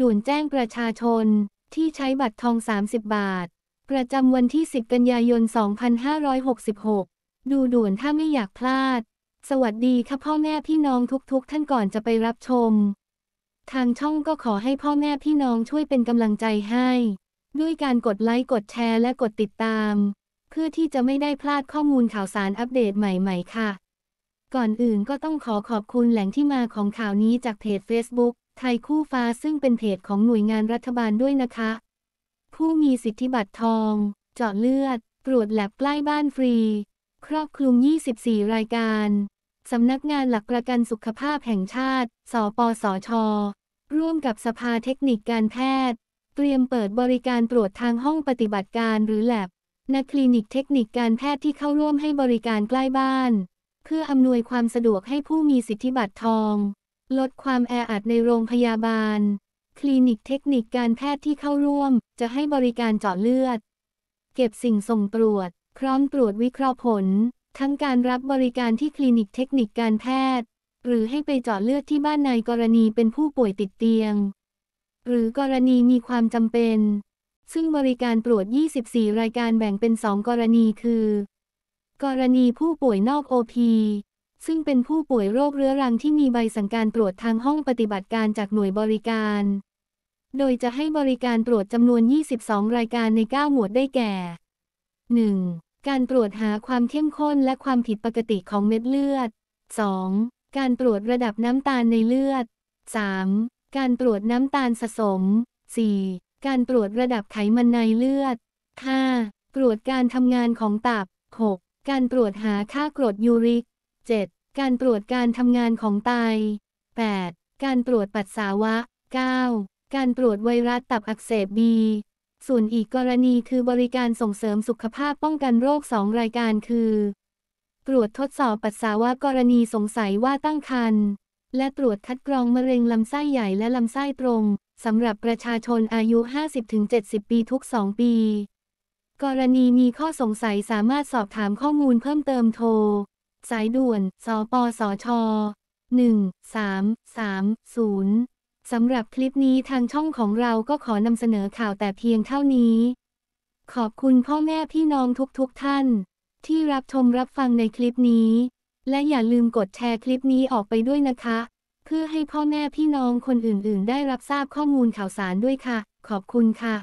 ด่วนแจ้งประชาชน ที่ใช้บัตรทอง 30 บาท ประจำวันที่ 10 กันยายน 2566 ดูด่วนถ้าไม่อยากพลาด สวัสดีค่ะพ่อแม่พี่น้องทุก ๆ ท่านก่อนจะไปรับชม ทางช่องก็ขอให้พ่อแม่พี่น้องช่วยเป็นกำลังใจให้ ด้วยการกดไลค์ กดแชร์และกดติดตาม เพื่อที่จะไม่ได้พลาดข้อมูลข่าวสารอัปเดตใหม่ๆ ค่ะ ก่อนอื่นก็ต้องขอขอบคุณแหล่งที่มาของข่าวนี้จากเพจ Facebook ไทยคู่ฟ้าซึ่งเป็นเพจของหน่วยงานรัฐบาลด้วยนะคะ ผู้มีสิทธิบัตรทอง เจาะเลือด ตรวจแลบใกล้บ้านฟรี ครอบคลุม 24 รายการสำนักงานหลักประกันสุขภาพแห่งชาติ สปสช ร่วมกับสภาเทคนิคการแพทย์ เตรียมเปิดบริการตรวจทางห้องปฏิบัติการหรือแลบณคลินิกเทคนิคการแพทย์ที่เข้าร่วมให้บริการใกล้บ้าน เพื่ออำนวยความสะดวกให้ผู้มีสิทธิบัตรทองลดความแออัดในโรงพยาบาล คลินิกเทคนิคการแพทย์ที่เข้าร่วม จะให้บริการเจาะเลือด เก็บสิ่งส่งตรวจพร้อมตรวจวิเคราะห์ผล ทั้งการรับบริการที่คลินิกเทคนิคการแพทย์ หรือให้ไปเจาะเลือดที่บ้านในกรณีเป็นผู้ป่วยติดเตียง หรือกรณีมีความจำเป็น ซึ่งบริการตรวจ 24 รายการแบ่งเป็น 2 กรณีคือ กรณีผู้ป่วยนอก OP ซึ่งเป็นผู้ป่วยโรคเรื้อรังที่มีใบสั่งการตรวจทางห้องปฏิบัติการจากหน่วยบริการ โดยจะให้บริการตรวจจำนวน 22 รายการใน 9 หมวดได้แก่ 1. การตรวจหาความเข้มข้นและความผิดปกติของเม็ดเลือด 2. การตรวจระดับน้ำตาลในเลือด 3. การตรวจน้ำตาลสะสม 4. การตรวจระดับไขมันในเลือด 5. ตรวจการทำงานของตับ 6. การตรวจหาค่ากรดยูริก 7. การตรวจการทำงานของไต 8. การตรวจปัสสาวะ 9. การตรวจไวรัสตับอักเสบบี ส่วนอีกกรณีคือบริการส่งเสริมสุขภาพป้องกันโรค 2 รายการคือตรวจทดสอบปัสสาวะกรณีสงสัยว่าตั้งครรภ์ และตรวจคัดกรองมะเร็งลำไส้ใหญ่และลำไส้ตรง สำหรับประชาชนอายุ 50-70 ปีทุก 2 ปี กรณีมีข้อสงสัยสามารถสอบถามข้อมูลเพิ่มเติมโทรสายด่วน สปสช1330 สำหรับคลิปนี้ทางช่องของเราก็ขอนำเสนอข่าวแต่เพียงเท่านี้ ขอบคุณพ่อแม่พี่น้องทุกๆทท่านที่รับชมรับฟังในคลิปนี้ และอย่าลืมกดแชร์คลิปนี้ออกไปด้วยนะคะ เพื่อให้พ่อแม่พี่น้องคนอื่นๆได้รับทราบข้อมูลข่าวสารด้วยค่ะ ขอบคุณค่ะ